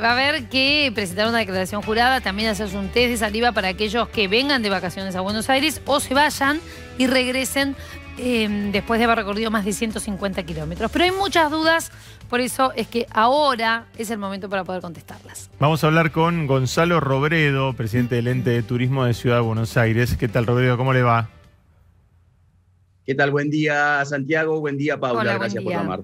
Va a haber que presentar una declaración jurada, también hacerse un test de saliva para aquellos que vengan de vacaciones a Buenos Aires o se vayan y regresen em, después de haber recorrido más de 150 kilómetros. Pero hay muchas dudas, por eso es que ahora es el momento para poder contestarlas. Vamos a hablar con Gonzalo Robredo, presidente del ente de turismo de Ciudad de Buenos Aires. ¿Qué tal, Robredo? ¿Cómo le va? ¿Qué tal? Buen día, Santiago. Buen día, Paula. Gracias por llamar.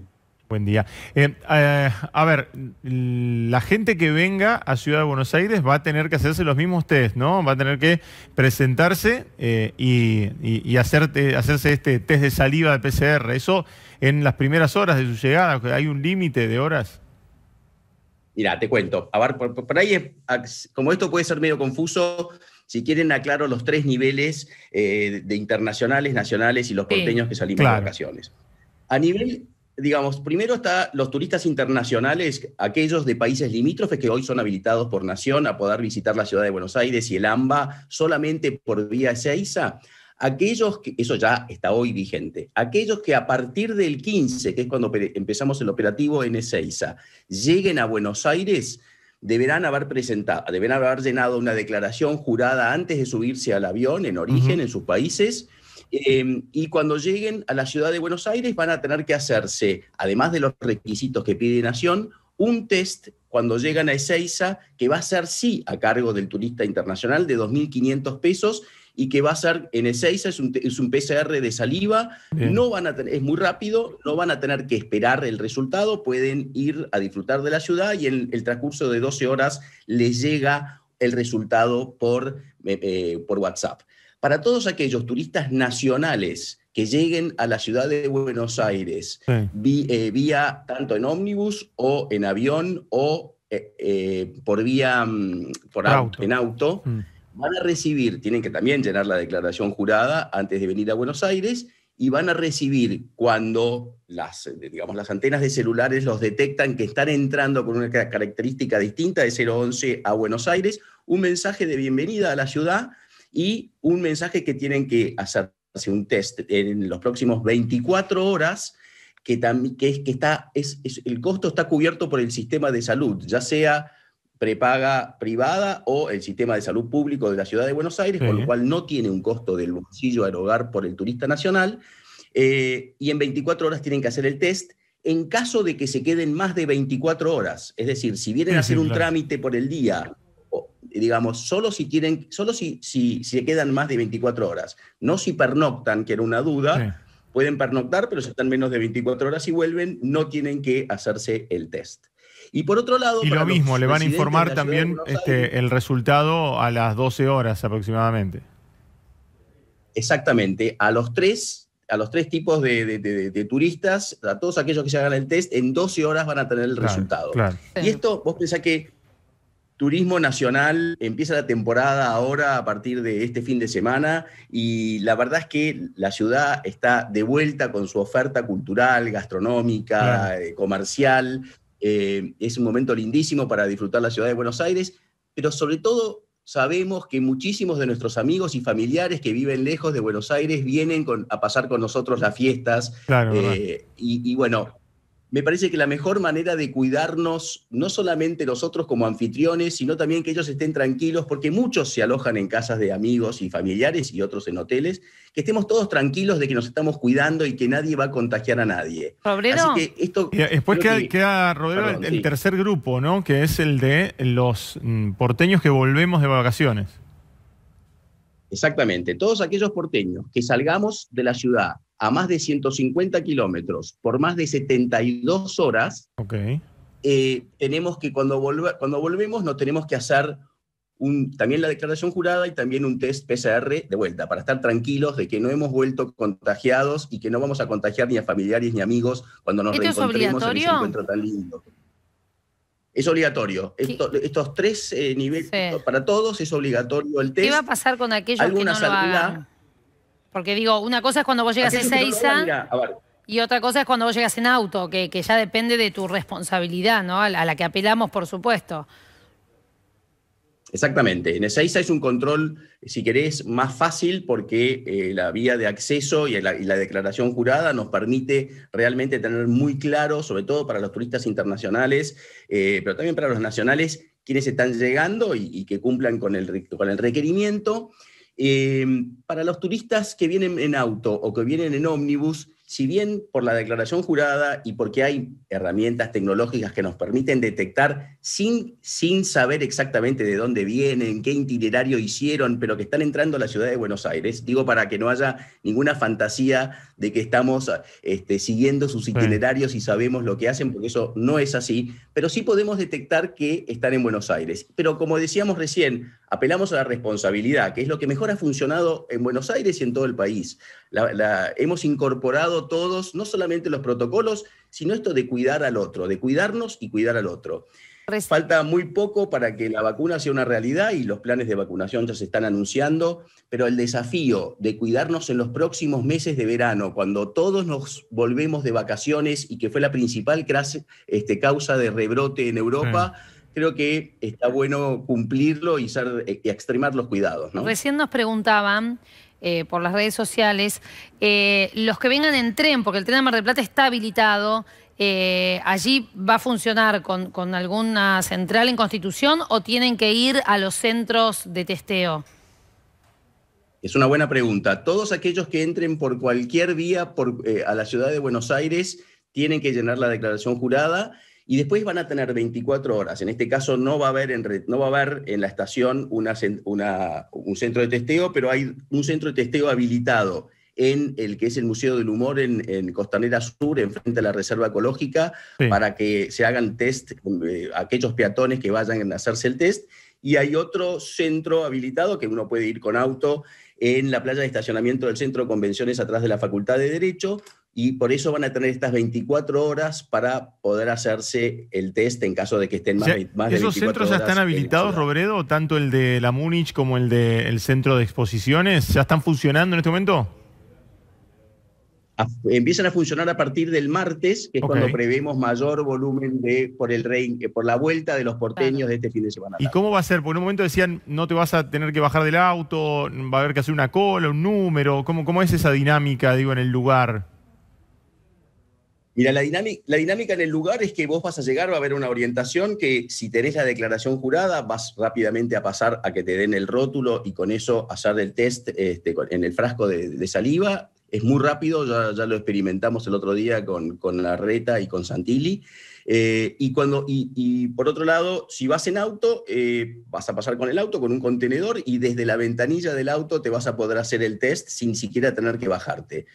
Buen día. Eh, eh, a ver, la gente que venga a Ciudad de Buenos Aires va a tener que hacerse los mismos test, ¿no? Va a tener que presentarse eh, y, hacerse este test de saliva de PCR. Eso en las primeras horas de su llegada, ¿hay un límite de horas? Mira, te cuento. A ver, por, ahí, como esto puede ser medio confuso, si quieren, aclaro los tres niveles de internacionales, nacionales y los porteños que salimos de vacaciones. A nivel digamos, primero está los turistas internacionales, aquellos de países limítrofes que hoy son habilitados por nación a poder visitar la ciudad de Buenos Aires y el AMBA solamente por vía Ezeiza. Aquellos que, eso ya está hoy vigente, aquellos que a partir del 15, que es cuando empezamos el operativo en Ezeiza, lleguen a Buenos Aires, deberán haber presentado, deberán haber llenado una declaración jurada antes de subirse al avión en origen, en sus países, Em, y cuando lleguen a la ciudad de Buenos Aires van a tener que hacerse, además de los requisitos que pide Nación, un test cuando llegan a Ezeiza que va a ser sí a cargo del turista internacional de 2.500 pesos y que va a ser en Ezeiza, es un, PCR de saliva, no van a es muy rápido, no van a tener que esperar el resultado, pueden ir a disfrutar de la ciudad y en el transcurso de 12 horas les llega el resultado por eh, eh, WhatsApp para todos aquellos turistas nacionales que lleguen a la ciudad de Buenos Aires eh, vía tanto en ómnibus o en avión o eh, eh, por vía mm, por en auto, mm. van a recibir, tienen que también llenar la declaración jurada antes de venir a Buenos Aires y van a recibir cuando las, digamos, las antenas de celulares los detectan que están entrando con una característica distinta de 011 a Buenos Aires, un mensaje de bienvenida a la ciudad y un mensaje que tienen que hacerse un test en los próximos 24 horas, que, que, es, que está, es, el costo está cubierto por el sistema de salud, ya sea prepaga privada o el sistema de salud público de la ciudad de Buenos Aires, con lo cual no tiene un costo del bolsillo al hogar por el turista nacional. Eh, y en 24 horas tienen que hacer el test en caso de que se queden más de 24 horas. Es decir, si vienen a hacer un trámite por el día digamos, solo si tienen, solo si, si, se quedan más de 24 horas, no si pernoctan, que era una duda, pueden pernoctar, pero si están menos de 24 horas y vuelven, no tienen que hacerse el test. Y por otro lado... Y lo mismo, le van a informar también este, el resultado a las 12 horas aproximadamente. Exactamente, a los tres a los tres tipos de, turistas, a todos aquellos que se hagan el test, en 12 horas van a tener el resultado. Claro. Y esto, vos pensás que Turismo Nacional empieza la temporada ahora a partir de este fin de semana y la verdad es que la ciudad está de vuelta con su oferta cultural, gastronómica, eh, comercial. Eh, es un momento lindísimo para disfrutar la ciudad de Buenos Aires, pero sobre todo sabemos que muchísimos de nuestros amigos y familiares que viven lejos de Buenos Aires vienen a pasar con nosotros las fiestas. Claro, eh, y bueno, me parece que la mejor manera de cuidarnos, no solamente nosotros como anfitriones, sino también que ellos estén tranquilos, porque muchos se alojan en casas de amigos y familiares y otros en hoteles, que estemos todos tranquilos de que nos estamos cuidando y que nadie va a contagiar a nadie. esto... Eh, después queda, el, tercer grupo, ¿no? Que es el de los mm, porteños que volvemos de vacaciones. Exactamente, todos aquellos porteños que salgamos de la ciudad a más de 150 kilómetros por más de 72 horas, eh, tenemos que cuando, cuando volvemos nos tenemos que hacer también la declaración jurada y también un test PCR de vuelta, para estar tranquilos de que no hemos vuelto contagiados y que no vamos a contagiar ni a familiares ni amigos cuando nos reencontremos en ese tan lindo. Es obligatorio. estos tres eh, niveles, para todos es obligatorio el test. ¿Qué va a pasar con aquellos que no porque digo, una cosa es cuando vos llegas en Ezeiza y otra cosa es cuando vos llegas en auto, que, que ya depende de tu responsabilidad, ¿no? A la, que apelamos, por supuesto. Exactamente. En Ezeiza es un control, si querés, más fácil porque eh, la vía de acceso y la, declaración jurada nos permite realmente tener muy claro, sobre todo para los turistas internacionales, eh, pero también para los nacionales, quienes están llegando y, que cumplan con el, con el requerimiento. Eh, para los turistas que vienen en auto o que vienen en ómnibus, si bien por la declaración jurada y porque hay herramientas tecnológicas que nos permiten detectar sin, sin saber exactamente de dónde vienen, qué itinerario hicieron, pero que están entrando a la ciudad de Buenos Aires, digo para que no haya ninguna fantasía de que estamos este, siguiendo sus itinerarios y sabemos lo que hacen, porque eso no es así, pero sí podemos detectar que están en Buenos Aires. Pero como decíamos recién, apelamos a la responsabilidad, que es lo que mejor ha funcionado en Buenos Aires y en todo el país. la, hemos incorporado todos, no solamente los protocolos, sino esto de cuidar al otro, de cuidarnos y cuidar al otro. Falta muy poco para que la vacuna sea una realidad y los planes de vacunación ya se están anunciando, pero el desafío de cuidarnos en los próximos meses de verano, cuando todos nos volvemos de vacaciones y que fue la principal este, causa de rebrote en Europa. creo que está bueno cumplirlo y, extremar los cuidados. ¿no? Recién nos preguntaban eh, por las redes sociales, eh, los que vengan en tren, porque el tren de Mar del Plata está habilitado, eh, ¿allí va a funcionar con, alguna central en Constitución o tienen que ir a los centros de testeo? Es una buena pregunta. Todos aquellos que entren por cualquier vía a la ciudad de Buenos Aires tienen que llenar la declaración jurada y después van a tener 24 horas. En este caso no va a haber en, no va a haber en la estación un centro de testeo, pero hay un centro de testeo habilitado en el que es el Museo del Humor en, Costanera Sur, enfrente a la Reserva Ecológica, para que se hagan test eh, aquellos peatones que vayan a hacerse el test. Y hay otro centro habilitado que uno puede ir con auto en la playa de estacionamiento del Centro de Convenciones atrás de la Facultad de Derecho, y por eso van a tener estas 24 horas para poder hacerse el test en caso de que estén más, ¿Esos centros ya están habilitados, Robredo? ¿Tanto el de la Múnich como el del centro de exposiciones? ¿Ya están funcionando en este momento? empiezan a funcionar a partir del martes, que es cuando prevemos mayor volumen de por el eh, por la vuelta de los porteños de este fin de semana. ¿Y cómo va a ser? Por un momento decían, no te vas a tener que bajar del auto, va a haber que hacer una cola, un número. ¿Cómo, cómo es esa dinámica, digo, en el lugar? Mira, la dinámica, en el lugar es que vos vas a llegar, va a haber una orientación que si tenés la declaración jurada, vas rápidamente a pasar a que te den el rótulo y con eso hacer el test este, en el frasco de, de saliva es muy rápido, ya, lo experimentamos el otro día con, con la Reta y con Santilli. Eh, y, cuando, y, por otro lado, si vas en auto, eh, vas a pasar con el auto, con un contenedor, y desde la ventanilla del auto te vas a poder hacer el test sin siquiera tener que bajarte.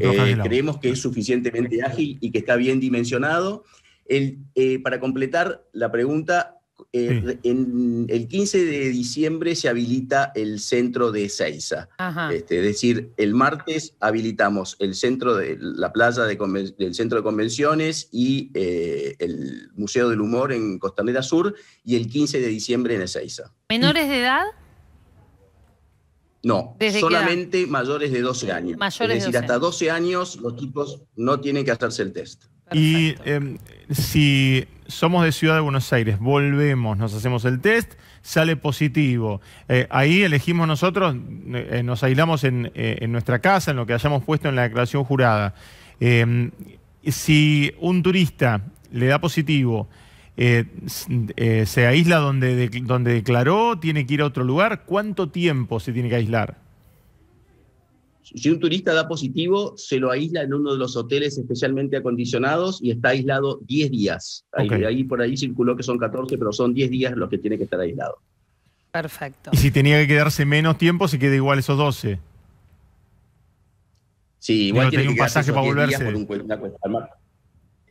Eh, creemos que es suficientemente ágil y que está bien dimensionado. El, para completar la pregunta, eh, en el 15 de diciembre se habilita el centro de Ezeiza. Este, es decir, el martes habilitamos el centro de la plaza del centro de convenciones y eh, el Museo del Humor en Costanera Sur y el 15 de diciembre en Ezeiza. ¿Menores de edad? No, solamente mayores de 12 años. es decir, hasta 12 años los tipos no tienen que hacerse el test. Y em, si somos de Ciudad de Buenos Aires, volvemos, nos hacemos el test, sale positivo. Eh, ahí elegimos nosotros, eh, eh, nos aislamos en, nuestra casa, en lo que hayamos puesto en la declaración jurada. si un turista le da positivo, ¿se aísla donde declaró? ¿Tiene que ir a otro lugar? ¿Cuánto tiempo se tiene que aislar? Si un turista da positivo, se lo aísla en uno de los hoteles especialmente acondicionados y está aislado 10 días. Ahí, por ahí circuló que son 14, pero son 10 días los que tiene que estar aislado. Perfecto. Y si tenía que quedarse menos tiempo, se queda igual esos 12. Sí, igual tiene un pasaje para volverse.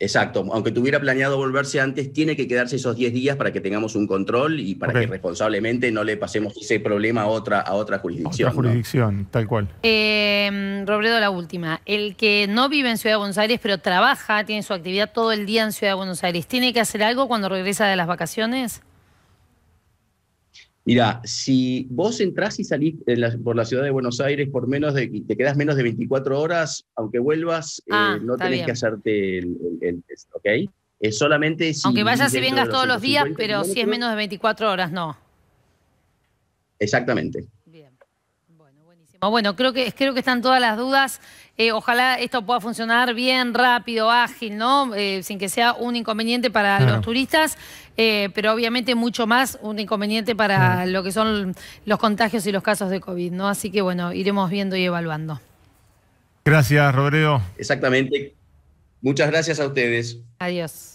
Exacto, aunque tuviera planeado volverse antes, tiene que quedarse esos 10 días para que tengamos un control y para que responsablemente no le pasemos ese problema a otra, a otra jurisdicción. jurisdicción, tal cual. Eh, la última. El que no vive en Ciudad de Buenos Aires, pero trabaja, tiene su actividad todo el día en Ciudad de Buenos Aires, ¿tiene que hacer algo cuando regresa de las vacaciones? Mira, si vos entrás y salís eh, por la ciudad de Buenos Aires por menos de, te quedas menos de 24 horas, aunque vuelvas, eh, ah, no tenés que hacerte el, test, ¿ok? Es solamente si... Aunque vayas y vengas todos los días, pero si es menos de 24 horas, no. Exactamente. Bueno, creo que, creo que están todas las dudas. Eh, ojalá esto pueda funcionar bien, rápido, ágil, ¿no? Eh, sin que sea un inconveniente para los turistas, eh, pero obviamente mucho más un inconveniente para lo que son los contagios y los casos de COVID, ¿no? Así que bueno, iremos viendo y evaluando. Gracias, Rodrigo. Exactamente. Muchas gracias a ustedes. Adiós.